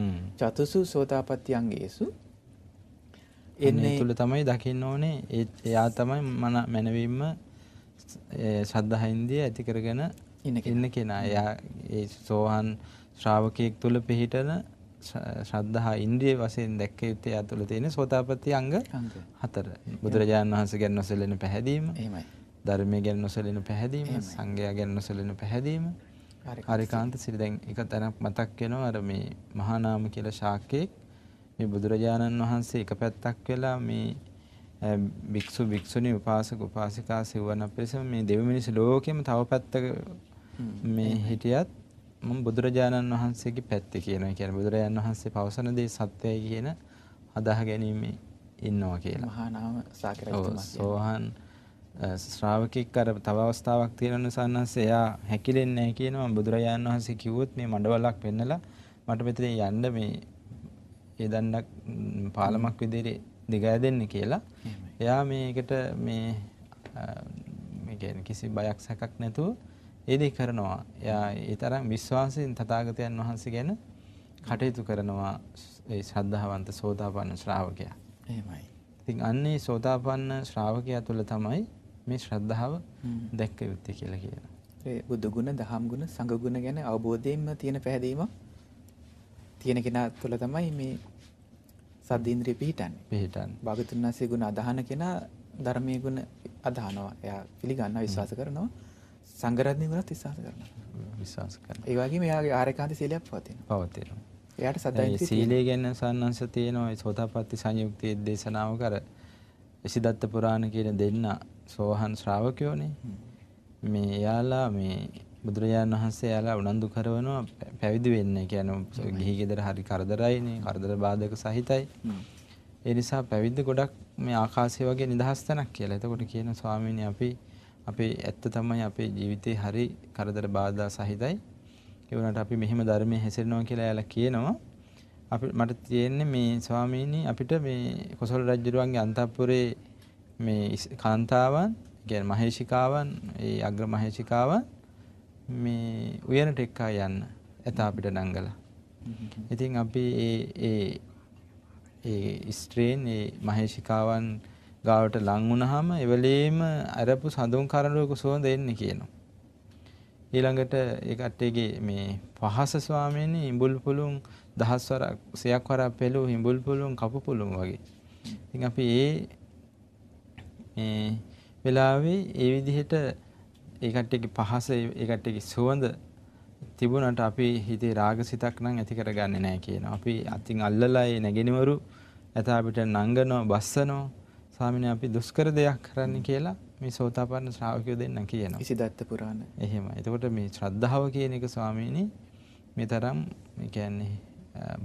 චතුසු සෝතාපත්තියන්ගේසු එන්නේ තුළ තමයි දකින්න ඕනේ එයා තමයි මන මැනවීම ශ්‍රද්ධා හින්දිය ඇති කරගෙන ඉන්න කෙනා. එයා ඒ සෝහන් ශ්‍රාවකයෙක් තුල පිහිටන ශ්‍රද්ධා ඉන්ද්‍රිය වශයෙන් දැක්ක යුත්තේ ඇතුළ තියෙන සෝතාපට්ටි අංග හතර. බුදුරජාණන් වහන්සේ ගැන නොසැලෙන පැහැදීම. එහෙමයි. ධර්මය ගැන නොසැලෙන පැහැදීම, සංඝයා ගැන නොසැලෙන පැහැදීම. හරිකාන්ත සිරි දැන් එක තැනක් මතක් වෙනවා අර මේ මහානාම කියලා ශාක්‍යයෙක් මේ බුදුරජාණන් වහන්සේ එක පැත්තක් වෙලා මේ භික්ෂු භික්ෂුණී උපාසක උපාසිකා සිවණ පිරිසම මේ දෙවි මිනිස් ලෝකෙම තව පැත්තක මේ හිටියත් මම බුදුරජාණන් වහන්සේගේ පැත්තේ කියනවා. ඒ කියන්නේ බුදුරජාණන් වහන්සේ පවසන දේ සත්‍යයි කියන අදාහ ගැනීම ඉන්නවා කියලා. මහා නාම සාකරජතුමා. සෝහන් ශ්‍රාවකෙක් අර තව අවස්ථාවක් තියෙන නිසානස් එයා හැකිලෙන්නේ නැහැ කියනවා. බුදුරජාණන් වහන්සේ කිව්වොත් මේ මඩවලක් වෙන්නලා මට මෙතන යන්න මේ ඒ දණ්ඩක් පාලමක් විදිහට දිගෑ දෙන්න කියලා එයා මේකට මේ කිසි බයක් සැකක් නැතුව ඒදී කරනවා එයා ඒ තරම් විශ්වාසයෙන් තථාගතයන් වහන්සේ ගැන කටයුතු කරනවා ඒ ශ්‍රද්ධාවන්ත සෝතාපන්න ශ්‍රාවකයා. එහෙමයි. ඉතින් අන්නේ සෝතාපන්න ශ්‍රාවකයා තුළ තමයි මේ ශ්‍රද්ධාව දැක්ක යුත්තේ කියලා කියනවා. ඒ බුදු ගුණ, දහම් ගුණ, සංඝ ගුණ ගැන අවබෝධයෙන්ම තියෙන පැහැදීම තියෙන කෙනා තුළ තමයි මේ සද්දීන්ද්‍රිය පිහිටන්නේ. පිහිටන්නේ. භාගතුන් වහන්සේ ගුණ අදහන කෙනා ධර්මයේ ගුණ අදහනවා. එයා පිළිගන්නවා විශ්වාස කරනවා. සංගරත්නේ ගුණත් විශ්වාස කරනවා. විශ්වාස කරනවා. ඒ වගේම එයාගේ ආරේකාන්ත සීලයක් පවතිනවා. පවතිනවා. එයාට සද්දීන්ද්‍රිය සීලය ගැන සාන්නංශ තියෙනවා. ඒ සෝතාපට්ටි සංයුක්තයේ දේශනාව කර ඉසිදත්ත පුරාණ කියන දෙන්න සෝහන් ශ්‍රාවකයෝනේ. මේ යාලා මේ බුදුරජාණන් වහන්සේ යාලා උනන්දු කරනවා පැවිදි වෙන්න. කියන්නේ ගිහි ගෙදර හරි කරදරයිනේ, කරදර බාධක සහිතයි. ඒ නිසා පැවිද්ද ගොඩක් මේ ආකාශය වගේ නිදහස් තැනක් කියලා. එතකොට කියන ස්වාමීනි අපි අපේ ඇත්ත තමයි අපේ ජීවිතේ හරි කරදර බාධා සහිතයි. ඒ වුණාට අපි මෙහෙම ධර්මයේ හැසිරෙනවා කියලා එයාලා කියනවා. අපි මට තියෙන්නේ මේ ස්වාමීනි අපිට මේ කොසල් රජුරුවන්ගේ අන්තපුරේ මේ කාන්තාවන්, කියන්නේ මහේෂිකාවන්, ඒ අග්‍ර මහේෂිකාවන් මේ උයනට එක්කා යන්න ඇත අපිට නංගලා. ඉතින් අපි ඒ ඒ ඒ ස්ට්‍රේන් ඒ මහේෂිකාවන් ගාවට ලං වුණාම එවලේම අරපු සඳුන් කරඬුවක සුවඳ එන්නේ කියනවා. ඊළඟට ඒ කට්ටියගේ මේ පහස ස්වාමීන් ඉඹුල් පුළුන් දහස්වරක් සියක් වරක් පෙළු ඉඹුල් පුළුන් කපු පුළුන් වගේ. ඉතින් අපි ඒ මේ වෙලාවේ ඒ විදිහට ඒකට්ටගේ පහස ඒකට්ටගේ සුවඳ තිබුණට අපි හිතේ රාග සිතක් නම් ඇති කරගන්නේ නැහැ කියන. අපි අතින් අල්ලලා ඒ නැගිනවරු ඇත අපිට නංගනෝ බස්සනෝ ස්වාමීනි අපි දුෂ්කර දෙයක් කරන්න කියලා මේ සෝතාපන්න ශ්‍රාවකයෝ දෙන්න කියනවා. ඉසිදත්ත පුරාණ. එහෙම. එතකොට මේ ශ්‍රද්ධාව කියන එක ස්වාමීනි මේ තරම් කියන්නේ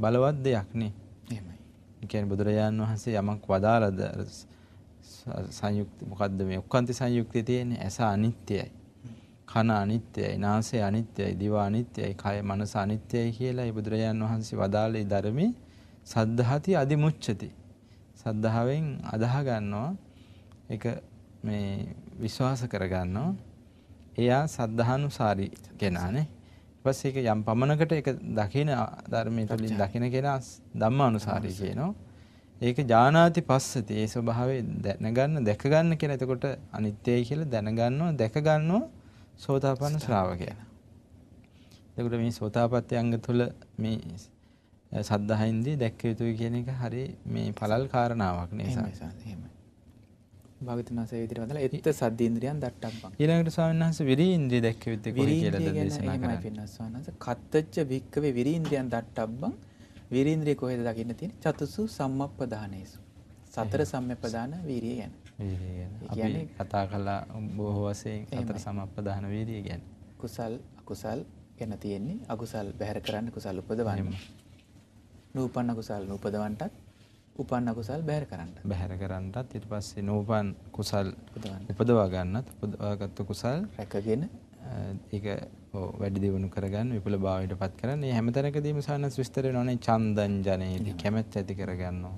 බලවත් දෙයක් නේ. එහෙමයි. කියන්නේ බුදුරජාන් වහන්සේ යමක් වදාළද සංයුක්ත මොකද්ද මේ ඔක්කාන්ති සංයුක්තිය තියෙන්නේ ඇස අනිත්‍යයි. කන අනිත්‍යයි නාසය අනිත්‍යයි දිව අනිත්‍යයි කය මනස අනිත්‍යයි කියලා බුදුරජාන් වහන්සේ වදාළේ ධර්මයේ සද්ධාති අදිමුච්ඡති සද්ධාවෙන් අදාහ ගන්නවා ඒක මේ විශ්වාස කරගන්නවා එයා සද්ධානුසාරී කෙනානේ ඊට පස්සේ ඒක යම් පමණකට ඒක දකින ධර්මයේ තුලින් දකින කෙනා ධම්මානුසාරී කියනවා ඒක ඥානාති පස්සති ඒ ස්වභාවය දැනගන්න දැකගන්න කියලා එතකොට අනිත්‍යයි කියලා දැනගන්නවා දැකගන්නවා සෝතාපන්න ශ්‍රාවකයන. එතකොට මේ සෝතාපට්ටි අංග තුල මේ සද්ධාහින්දී දැක්ක යුතුයි කියන එක හරි මේ පළල් කාරණාවක් නිසා. එහෙමයි. භාගතුන් වහන්සේ විදිහට වදලා එත්ත සද්දේන්ද්‍රියන් දට්ටම්පං. ඊළඟට ස්වාමීන් වහන්සේ විරීන්ද්‍රිය දැක්ක යුත්තේ කොහේ කියලා දේශනා කරා. එහෙමයි පින්නස් ස්වාමීන් වහන්සේ කත්තච්ච වික්කවේ විරීන්ද්‍රියන් දට්ටම්පං විරීන්ද්‍රිය කොහෙද දකින්න තියෙන්නේ? චතුසු සම්මප්පදානේසු. සතර සම්මප්පදාන වීරිය යන. අපි කතා කළා බොහෝ වශයෙන් අතර සමප්පදාන වීර්යය ගැන. කුසල් අකුසල් ගැන තියෙන්නේ අකුසල් බැහැර කරන්න කුසල් උපදවන්න. නූපන්න කුසල් නූපදවන්නටත් උපන්න කුසල් බැහැර කරන්නට. බැහැර කරන්නටත් ඊට පස්සේ නූපන් කුසල් උපදවා ගන්නත් උපදවාගත්තු කුසල් රැකගෙන ඒක වැඩි දියුණු කරගන්න විපුල භාවයට පත් කරන්න. මේ හැමතැනකදීම සානස් විස්තර වෙනවනේ චන්දන් ජනේදී කැමැත්ත ඇති කරගන්නවා.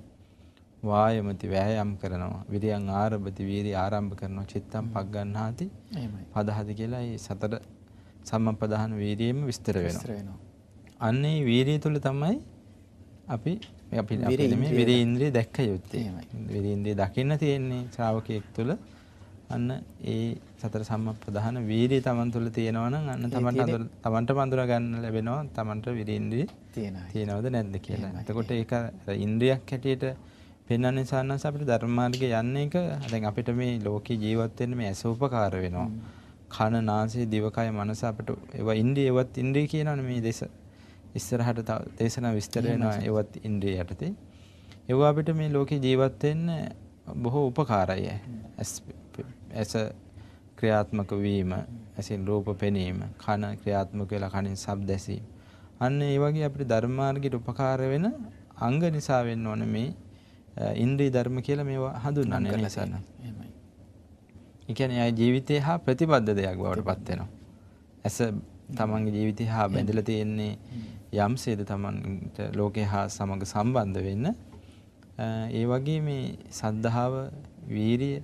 වායමති වෑයම් කරනවා විරියන් ආරභති වීරි ආරම්භ කරනවා චිත්තම් පග්ගන්හාති පදහති කියලා ඒ සතර සම්මපදාන වීරියෙම විස්තර වෙනවා. අන්නේ වීරිය තුල තමයි අපි අපි මේ විරි ඉන්ද්‍රිය දැක්ක යුත්තේ. විරි ඉන්ද්‍රිය දකින්න තියෙන්නේ ශ්‍රාවකයෙක් තුල අන්න ඒ සතර සම්මප්පදාන වීර්ය තමන් තුළ තියෙනවා නම් අන්න තමන්ට තමන්ට පඳුර ගන්න ලැබෙනවා තමන්ට විරින්දි තියෙනවද නැද්ද කියලා. එතකොට ඒක ඉන්ද්‍රියක් හැටියට පෙන්වන්න නිසා නම් අපිට ධර්ම මාර්ගේ යන්න එක දැන් අපිට මේ ලෝකේ ජීවත් වෙන්න මේ ඇස උපකාර වෙනවා. කන නාසය දිවකය මනස අපිට ඒවා ඉන්ද්‍රිය ඒවත් ඉන්ද්‍රිය කියනවනේ මේ දේශ ඉස්සරහට දේශනා විස්තර වෙනවා ඒවත් ඉන්ද්‍රිය යටතේ. ඒවා අපිට මේ ලෝකේ ජීවත් වෙන්න බොහෝ උපකාරයි. ඇස ක්‍රියාත්මක වීම, ඇසින් රූප පෙනීම, කන ක්‍රියාත්මක වෙලා කනින් ශබ්ද ඇසීම. අන්න ඒ වගේ අපිට ධර්මාර්ගයට උපකාර වෙන අංග නිසා වෙන්න ඕන මේ ඉන්ද්‍රී ධර්ම කියලා මේවා හඳුන්වන්න නිසාන. එකන අය ජීවිතය හා ප්‍රතිබද්ධ දෙයක් බවට පත්වෙනවා. ඇස තමන්ගේ ජීවිතය හා බැඳල තියෙන්නේ යම් සේද තමන්ට ලෝකය හා සමඟ සම්බන්ධ වෙන්න ඒ වගේ මේ සද්ධාව වීරිය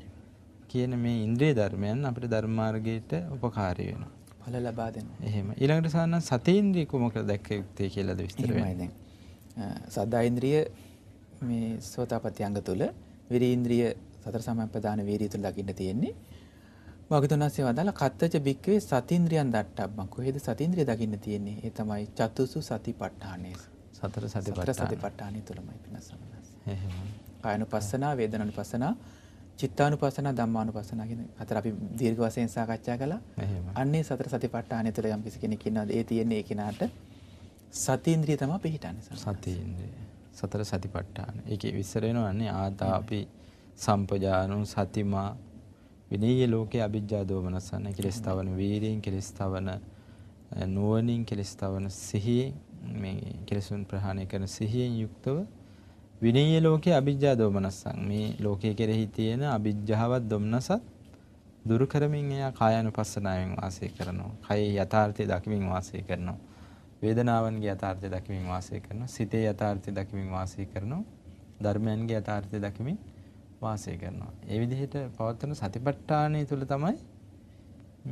කියන මේ ඉන්ද්‍රී ධර්මයන් අපට ධර්මාර්ගයට උපකාරය වෙන. පල ලබා දෙෙන එහෙම ඉළඟට සන්න සතීන්ද්‍රී කුමක දැක්ක යුත්තේ කියලද විස්තර සද්ධා ඉන්ද්‍රිය මේ සෝතාපට්ටි අංග තුල විරීන්ද්‍රිය සතර සමප්‍රදාන වීර්ය තුල දකින්න තියෙන්නේ. භාගතුනාසේ වදාලා කත්තජ බික්කවේ සතින්ද්‍රියන් දට්ටබ්බන්. කොහෙද සතින්ද්‍රිය දකින්න තියෙන්නේ? ඒ තමයි චතුසු සතිපට්ඨානය. සතර සතිපට්ඨාන. සතර සතිපට්ඨානය තුලමයි පිනසමනස්. එහෙමයි. කායනුපස්සනා, වේදනානුපස්සනා, චිත්තානුපස්සනා, ධම්මානුපස්සනා කියන හතර අපි දීර්ඝ වශයෙන් සාකච්ඡා කළා. අන්නේ සතර සතිපට්ඨානය තුල යම් කෙනෙක් ඉන්නවාද? ඒ තියෙන්නේ ඒ කෙනාට සතින්ද්‍රිය තමයි පිහිටන්නේ. සතින්ද්‍රිය. සතර සතිපට්ඨාන. ඒකේ විස්තර වෙනවන්නේ ආතාපි සම්පජානු සතිමා විනීය ලෝකේ අභිජ්ජා දෝමනසන්න කෙලස් තවන වීරියෙන් කෙලස් තවන නුවණින් කෙලස් තවන සිහියෙන් මේ කෙලසුන් ප්‍රහාණය කරන සිහියෙන් යුක්තව විනීය ලෝකේ අභිජ්ජා දෝමනස්සං මේ ලෝකයේ කෙරෙහි තියෙන අභිජ්ජාවත් දොම්නසත් දුරු කරමින් එයා කායानुපස්සනාවෙන් වාසය කරනවා. කය යථාර්ථය දකිමින් වාසය කරනවා. වේදනාවන්ගේ යථාර්ථය දකිමින් වාසය කරනවා. සිතේ යථාර්ථය දකිමින් වාසය කරනවා. ධර්මයන්ගේ යථාර්ථය දකිමින් වාසය කරනවා. ඒ විදිහට පවත්වන සතිපට්ඨානය තුළ තමයි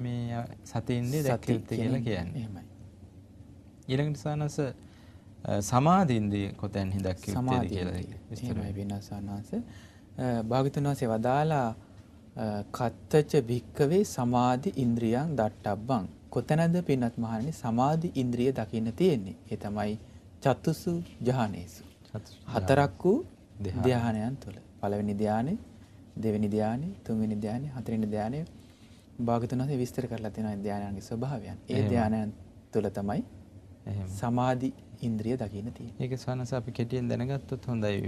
මේ සතින්දේ දැක්කයුත්තේ කියලා කියන්නේ. එහෙමයි. ඊළඟට සානස සමාධින්දේ කොතැන් හිදක් යුත්තේ කියලා විස්තරයි වෙනසානස. භාගතුන් වහන්සේ වදාලා කත්තච භික්කවේ සමාධි ඉන්ද්‍රියන් දට්ටබ්බං කොතැනද පින්නත් මහණනි සමාධි ඉන්ද්‍රිය දකින්න තියෙන්නේ. ඒ තමයි චතුසු ධානේසු. හතරක් වූ ධානයන් තුළ. පළවෙනි ධානය, දෙවෙනි ධානය, තුන්වෙනි ධානය, හතරවෙනි ධානය භාගතුන් වහන්සේ විස්තර කරලා තියෙනවා ධානයන්ගේ ස්වභාවයන්. ඒ ධානයන් තුළ තමයි සමාධි ඉන්ද්‍රිය දකින්න තියෙන්නේ. ඒක සවනස අපි කෙටියෙන් දැනගත්තොත් හොඳයි.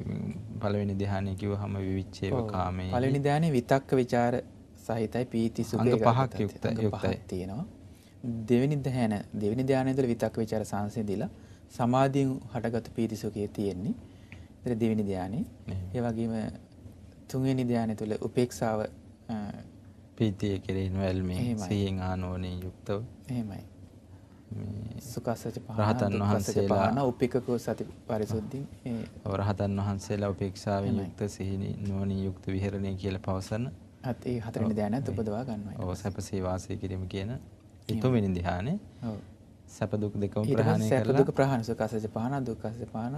පළවෙනි ධානය කිව්වහම විවිච්ඡේව කාමයේ. පළවෙනි ධානයේ විතක්ක ਵਿਚාර සහිතයි පීති සුඛ අංග පහක් යුක්තයි. තියෙනවා. දෙවෙනි ධ්‍යාන දෙවෙනි ධ්‍යානයේ ඉඳලා විතක් ਵਿਚාර සංසිඳිලා සමාධියෙන් හටගත් පීතිසුඛයේ තියෙන්නේ. ඒතර දෙවෙනි ධ්‍යානේ. ඒ වගේම තුන්වෙනි ධ්‍යානය තුළ උපේක්ෂාව පීතිය කෙරෙහි නොඇල්මේ සිහියෙන් ආනෝනේ යුක්තව. එහෙමයි. සුඛසති රහතන් වහන්සේලා උපේකකෝ සති පරිසුද්ධින් ඒ රහතන් වහන්සේලා උපේක්ෂාවෙන් යුක්ත සිහිනි නෝනී යුක්ත විහෙරණේ කියලා පවසන අත් ඒ හතරෙනි ධානයත් උපදවා ගන්නවා. ඔව් සැපසේ වාසය කිරීම කියන තුන්වෙනි ධ්‍යානෙ. ඔව්. සැප දුක් දෙකම ප්‍රහාණය කරලා සැප දුක ප්‍රහාණය සුඛාසජ පහන දුක්ඛාසජ පහන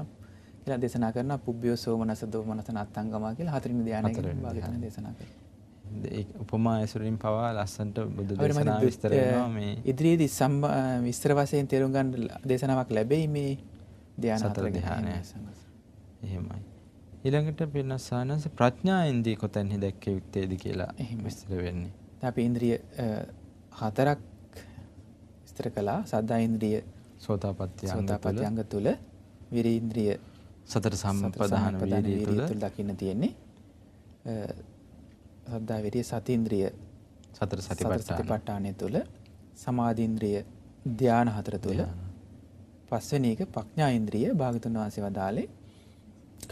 කියලා දේශනා කරන පුබ්බිය සෝමනස දෝමනස නත්තංගම කියලා හතරවෙනි ධ්‍යානය ගැන දේශනා කරනවා. ඒ උපමා ඇසුරින් පවා ලස්සන්ට බුදු දේශනා විස්තර වෙනවා මේ. ඉදිරියේදී සම් විස්තර වශයෙන් තේරුම් ගන්න දේශනාවක් ලැබෙයි මේ ධ්‍යාන හතර ධ්‍යානය. එහෙමයි. ඊළඟට වෙන සානස ප්‍රඥාෙන්දී කොතැන්හි දැක්කේ යුත්තේද කියලා විස්තර වෙන්නේ. අපි ඉන්ද්‍රිය හතරක් විස්තර කළා සද්ධා ඉන්ද්‍රිය සෝතාපට්ටි සෝතාපට්ටි අංග තුල විරි ඉන්ද්‍රිය සතර සම්පදාන වීර්යය තුල දකින්න තියෙන්නේ සද්ධා විරිය සතිඉන්ද්‍රිය සතර සතිපට්ඨානය තුල සමාධි ඉන්ද්‍රිය ධාන හතර තුල පස්වෙනි එක ප්‍රඥා ඉන්ද්‍රිය භාගතුන් වහන්සේ වදාලේ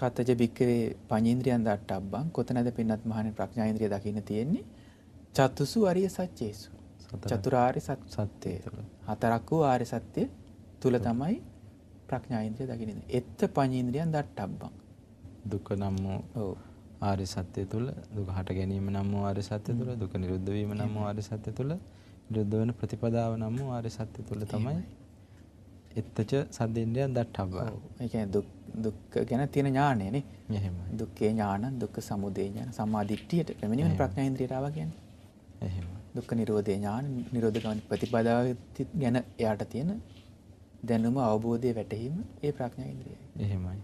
කතජ බික්කවේ පඤ්චේන්ද්‍රියන් දට්ටබ්බං කොතනද පින්නත් මහණේ ප්‍රඥා ඉන්ද්‍රිය දකින්න තියෙන්නේ චතුසු අරිය සත්‍යේසු චතුරාරි සත්‍යය හතරක් වූ ආරි සත්‍යය තුළ තමයි ප්‍රඥායින්ද්‍රය දකිනද එත්ත පඥීන්ද්‍රියන් දට්ටබ්බං දුක නම් වූ ආරි සත්‍යය තුළ දුක හට ගැනීම නම් වූ ආරි සත්‍යය තුළ දුක නිරුද්ධවීම නම් වූ ආරි සත්‍යය තුළ නිරුද්ධ වන ප්‍රතිපදාව නම් වූ ආරි සත්‍යය තුළ තමයි එත්තච සද්දේන්ද්‍රයන් දට්ටබ්බා ඒ කියන්නේ දුක් ගැන තියෙන ඥාණයනේ එහෙම දුක්ඛේ ඥාන දුක්ඛ සමුදය ඥාන සම්මා දිට්ඨියට පැමිණීම ප්‍රඥා ඉන්ද්‍රියට ආවා කියන්නේ එහෙම දුක්ඛ නිරෝධය ඥාන නිරෝධ ගමන ප්‍රතිපදාව ගැන එයාට තියෙන දැනුම අවබෝධය වැටහීම ඒ ප්‍රඥා ඉන්ද්‍රියයි. එහෙමයි.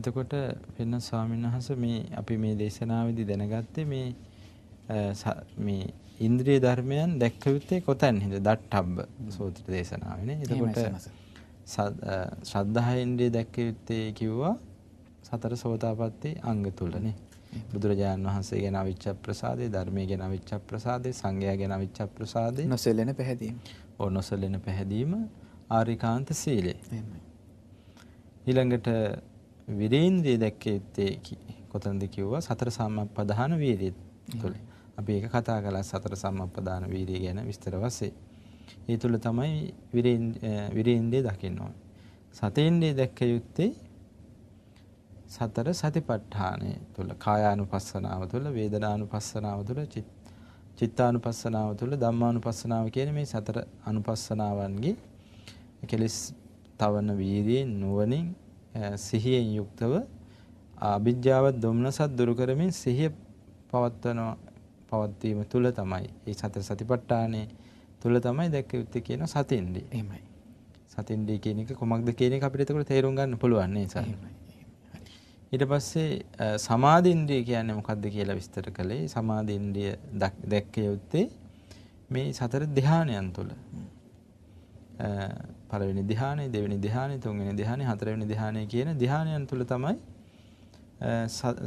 එතකොට වෙන ස්වාමීන් වහන්සේ මේ අපි මේ දේශනාවේදී දැනගත්තේ මේ මේ ඉන්ද්‍රිය ධර්මයන් දැක්ක යුත්තේ කොතැනින්ද? දට්ඨබ්බ සූත්‍ර දේශනාවනේ. එතකොට ශ්‍රද්ධා ඉන්ද්‍රිය දැක්ක යුත්තේ කිව්වා සතර සෝතාපට්ටි අංග තුලනේ. බුදුරජාණන් වහන්සේ ගැන අවිච්ඡ ප්‍රසාදේ ධර්මයේ ගැන අවිච්ඡ ප්‍රසාදේ සංඝයා ගැන අවිච්ඡ ප්‍රසාදේ නොසෙලෙන පැහැදීම. ඔව් නොසෙලෙන පැහැදීම ආරිකාන්ත සීලය. එහෙමයි. ඊළඟට විරේන්ද්‍රිය දැක්කේ කොතනද කිව්වා සතර සම්පදාන වීර්යය තුළ. අපි ඒක කතා කළා සතර සම්පදාන වීර්යය ගැන විස්තර වශයෙන්. ඒ තුළ තමයි විරේන්ද්‍රිය දකින්න ඕනේ. සතේන්ද්‍රිය දැක්ක යුත්තේ සතර සතිපට්ඨානය තුළ කායානුපස්සනාව තුළ වේදනානුපස්සනාව තුළ චිත්තානුපස්සනාව තුළ ධම්මානුපස්සනාව කියන මේ සතර අනුපස්සනාවන්ගේ කෙලෙස් තවන වීර්යයෙන් නුවණින් සිහියෙන් යුක්තව අභිජ්ජාව දුම්නසත් දුරු කරමින් සිහිය පවත්වන පවත්වීම තුළ තමයි මේ සතර සතිපට්ඨානයේ තුළ තමයි දැක්ක යුත්තේ කියන සතින්දි. එහෙමයි. සතින්දි කියන එක කොමක්ද කියන එක අපිට ඒකට තේරුම් ගන්න පුළුවන් නේද? එහෙමයි. ඊට පස්සේ සමාධින්ද්‍රිය කියන්නේ මොකක්ද කියලා විස්තර කළේ සමාධින්ද්‍රිය දැක්කිය යුත්තේ මේ සතර ධානයන් තුළ පළවෙනි ධානය දෙවෙනි ධානය තුන්වෙනි ධානය හතරවෙනි ධානය කියන ධානයන් තුළ තමයි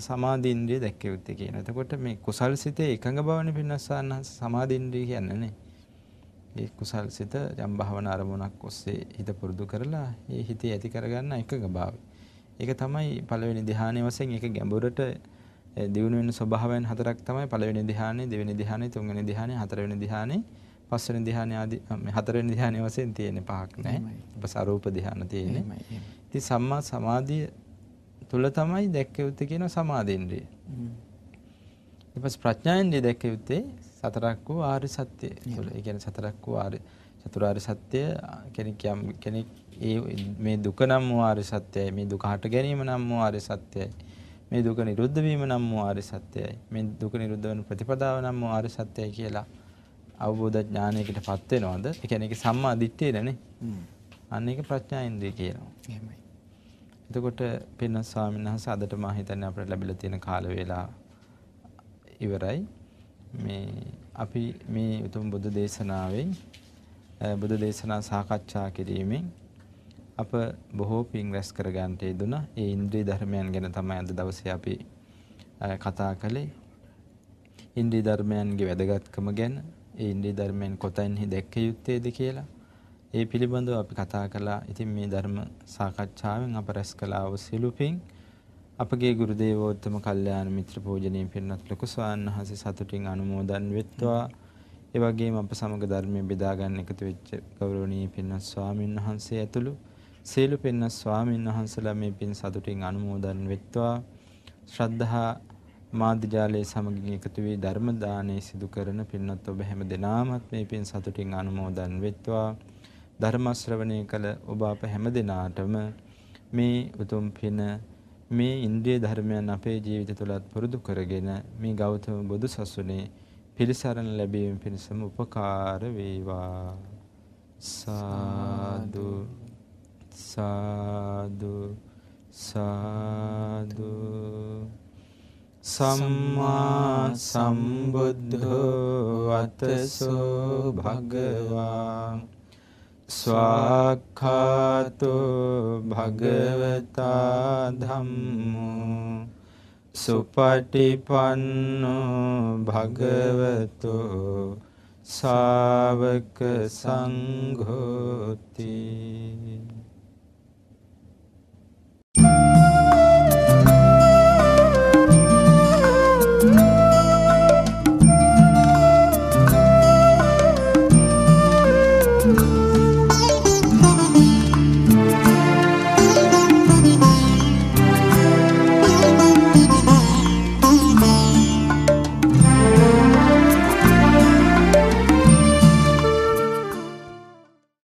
සමාධින්ද්‍රිය දැක්කිය යුත්තේ කියන. එතකොට මේ කුසල් සිතේ එකඟ බවනේ පින්නස්සන්න සමාධින්ද්‍රිය කියන්නේ ඒ කුසල් සිත යම් භාවනා අරමුණක් ඔස්සේ හිත පුරුදු කරලා ඒ හිතේ ඇති කරගන්න එකඟ භාවය. ඒක තමයි පළවෙනි ධ්‍යානයේ වශයෙන් ඒක ගැඹුරට දියුණු වෙන ස්වභාවයන් හතරක් තමයි පළවෙනි ධ්‍යානෙ, දෙවෙනි ධ්‍යානෙ, තුන්වෙනි ධ්‍යානෙ, හතරවෙනි ධ්‍යානෙ, පස්වෙනි ධ්‍යානෙ ආදී හතරවෙනි ධ්‍යානෙ වශයෙන් තියෙන පහක් නැහැ. උපසරූප ධ්‍යාන තියෙන්නේ. ඉතින් සම්මා සමාධිය තුල තමයි දැක්ක යුත්තේ කියන සමාධේන්ද්‍රය. ඊට පස්සේ ප්‍රඥාේන්ද්‍රය දැක්ක යුත්තේ සතරක් වූ ආර්ය සත්‍යය තුල. ඒ කියන්නේ සතරක් වූ ආර්ය චතුරාර්ය සත්‍ය කෙනෙක් යම් කෙනෙක් ඒ මේ දුක නම් වූ ආර්ය සත්‍යයයි මේ දුක හට ගැනීම නම් වූ ආර්ය සත්‍යයයි මේ දුක නිරුද්ධ වීම නම් වූ ආර්ය සත්‍යයයි මේ දුක නිරුද්ධ වන ප්‍රතිපදාව නම් වූ ආර්ය සත්‍යයයි කියලා අවබෝධ ඥානයකටපත් වෙනවද ඒ කියන්නේ ඒක සම්මා දිට්ඨියනේ අන්න ඒක ප්‍රඥා ඉන්ද්‍රිය කියනවා එහෙමයි එතකොට පින්න ස්වාමීන් වහන්සේ අදට මා හිතන්නේ අපිට ලැබිලා තියෙන කාල වේලා ඉවරයි. මේ අපි මේ උතුම් බුදු දේශනාවේ බුදු දේශනා සාකච්ඡා කිරීමෙන් අප බොහෝ පින් රැස් කර ගන්නට යෙදුණා. ඒ ඉන්ද්‍රිය ධර්මයන් ගැන තමයි අද දවසේ අපි කතා කළේ. ඉන්ද්‍රිය ධර්මයන්ගේ වැදගත්කම ගැන, ඒ ඉන්ද්‍රිය ධර්මයන් කොතැන්හි දැක්ක යුත්තේද කියලා. ඒ පිළිබඳව අපි කතා කළා. ඉතින් මේ ධර්ම සාකච්ඡාවෙන් අප රැස් කළ අවසිලු පින් අපගේ ගුරු දේවෝත්තම කල්යාණ මිත්‍ර පූජනීය පිරිනත් ලොකු ස්වාමීන් වහන්සේ සතුටින් අනුමෝදන් වෙත්වා. ඒ වගේම අප සමග ධර්මයේ බෙදා ගන්න එකතු වෙච්ච ගෞරවනීය පින්වත් ස්වාමින් වහන්සේ ඇතුළු සියලු පින්න ස්වාමින් වහන්සලා මේ පින් සතුටින් අනුමෝදන් වෙත්වා. ශ්‍රද්ධහා මාධ්‍යජාලය සමගින් එකතු වී ධර්ම දානය සිදු කරන පින්වත් ඔබ හැම දෙනාමත් මේ පින් සතුටින් අනුමෝදන් වෙත්වා. ධර්ම ශ්‍රවණය කළ ඔබ අප හැම දෙනාටම මේ උතුම් පින මේ ඉන්ද්‍රිය ධර්මයන් අපේ ජීවිත තුළත් පුරුදු කරගෙන මේ ගෞතම බුදු සසුනේ පිළිසරණ ලැබීම පිණිසම උපකාර වේවා සාදු සාදු සාදු සම්මා සම්බුද්ධෝ අතසෝ භගවා ස්වාක්ඛාතෝ භගවතා ධම්මෝ සුපටිපන්නෝ භගවතෝ ශාවක සංඝෝති